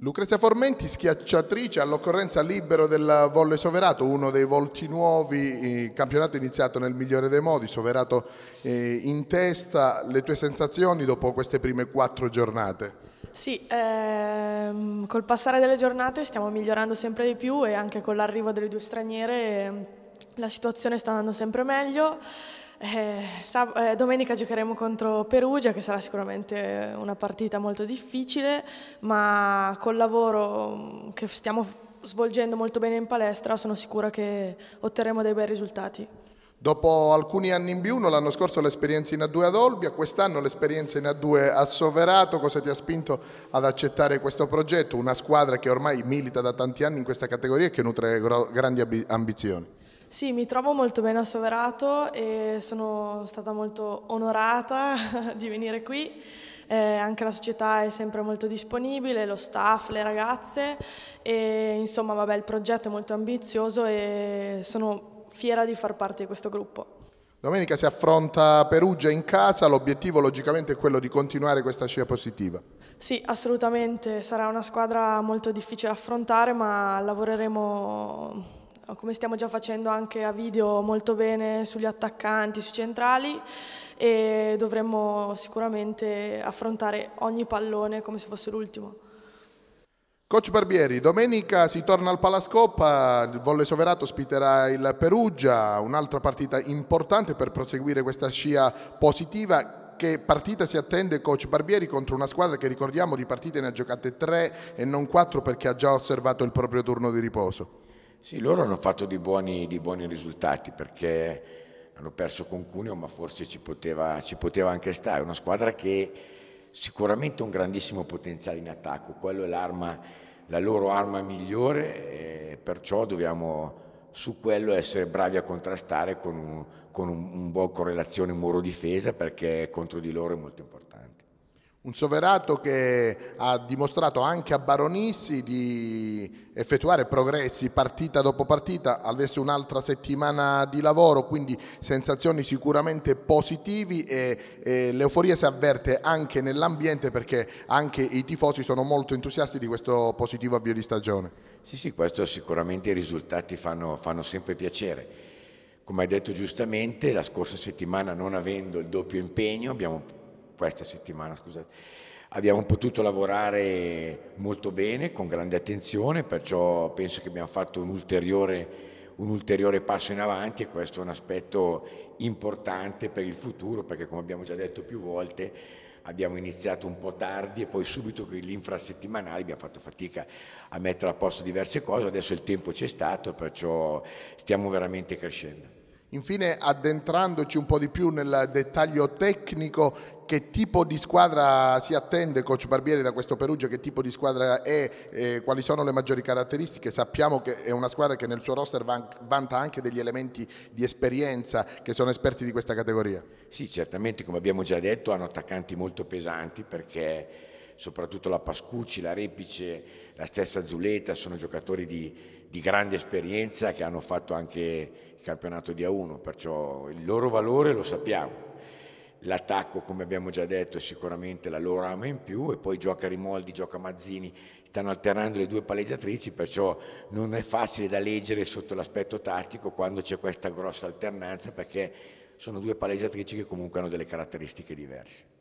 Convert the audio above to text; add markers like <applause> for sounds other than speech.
Lucrezia Formenti, schiacciatrice all'occorrenza libero del volle Soverato, uno dei volti nuovi, campionato iniziato nel migliore dei modi, Soverato eh, in testa, le tue sensazioni dopo queste prime quattro giornate? Sì, ehm, col passare delle giornate stiamo migliorando sempre di più e anche con l'arrivo delle due straniere la situazione sta andando sempre meglio. Eh, eh, domenica giocheremo contro Perugia, che sarà sicuramente una partita molto difficile, ma col lavoro mm, che stiamo svolgendo molto bene in palestra sono sicura che otterremo dei bei risultati. Dopo alcuni anni in B1, l'anno scorso l'esperienza in A2 ad Olbia, quest'anno l'esperienza in A2 a Soverato, cosa ti ha spinto ad accettare questo progetto? Una squadra che ormai milita da tanti anni in questa categoria e che nutre grandi ambizioni. Sì, mi trovo molto bene a Soverato e sono stata molto onorata <laughs> di venire qui. Eh, anche la società è sempre molto disponibile, lo staff, le ragazze e insomma vabbè, il progetto è molto ambizioso e sono fiera di far parte di questo gruppo. Domenica si affronta Perugia in casa, l'obiettivo logicamente è quello di continuare questa scia positiva. Sì, assolutamente, sarà una squadra molto difficile da affrontare ma lavoreremo eh, come stiamo già facendo anche a video molto bene sugli attaccanti, sui centrali e dovremmo sicuramente affrontare ogni pallone come se fosse l'ultimo. Coach Barbieri, domenica si torna al Palascoppa, il Volle Soverato ospiterà il Perugia, un'altra partita importante per proseguire questa scia positiva che partita si attende coach Barbieri contro una squadra che ricordiamo di partite ne ha giocate tre e non quattro perché ha già osservato il proprio turno di riposo? Sì, loro hanno fatto di buoni, di buoni risultati perché hanno perso con Cuneo, ma forse ci poteva, ci poteva anche stare. È una squadra che sicuramente ha un grandissimo potenziale in attacco, quello è l'arma, la loro arma migliore, e perciò dobbiamo su quello essere bravi a contrastare con un, con un, un buon correlazione muro-difesa perché contro di loro è molto importante un soverato che ha dimostrato anche a Baronissi di effettuare progressi partita dopo partita, adesso un'altra settimana di lavoro, quindi sensazioni sicuramente positivi e, e l'euforia si avverte anche nell'ambiente perché anche i tifosi sono molto entusiasti di questo positivo avvio di stagione. Sì, sì, questo sicuramente i risultati fanno, fanno sempre piacere. Come hai detto giustamente, la scorsa settimana non avendo il doppio impegno abbiamo questa settimana, scusate. Abbiamo potuto lavorare molto bene, con grande attenzione, perciò penso che abbiamo fatto un ulteriore, un ulteriore passo in avanti e questo è un aspetto importante per il futuro, perché come abbiamo già detto più volte, abbiamo iniziato un po' tardi e poi subito con l'infrasettimanale abbiamo fatto fatica a mettere a posto diverse cose, adesso il tempo c'è stato, perciò stiamo veramente crescendo. Infine, addentrandoci un po' di più nel dettaglio tecnico, che tipo di squadra si attende Coach Barbieri da questo Perugia, che tipo di squadra è, eh, quali sono le maggiori caratteristiche. Sappiamo che è una squadra che nel suo roster vanta anche degli elementi di esperienza che sono esperti di questa categoria. Sì, certamente come abbiamo già detto hanno attaccanti molto pesanti perché soprattutto la Pascucci, la Repice, la stessa Zuleta, sono giocatori di, di grande esperienza che hanno fatto anche il campionato di A1, perciò il loro valore lo sappiamo. L'attacco, come abbiamo già detto, è sicuramente la loro ama in più e poi gioca Rimoldi, gioca Mazzini, stanno alternando le due palleggiatrici, perciò non è facile da leggere sotto l'aspetto tattico quando c'è questa grossa alternanza perché sono due palleggiatrici che comunque hanno delle caratteristiche diverse.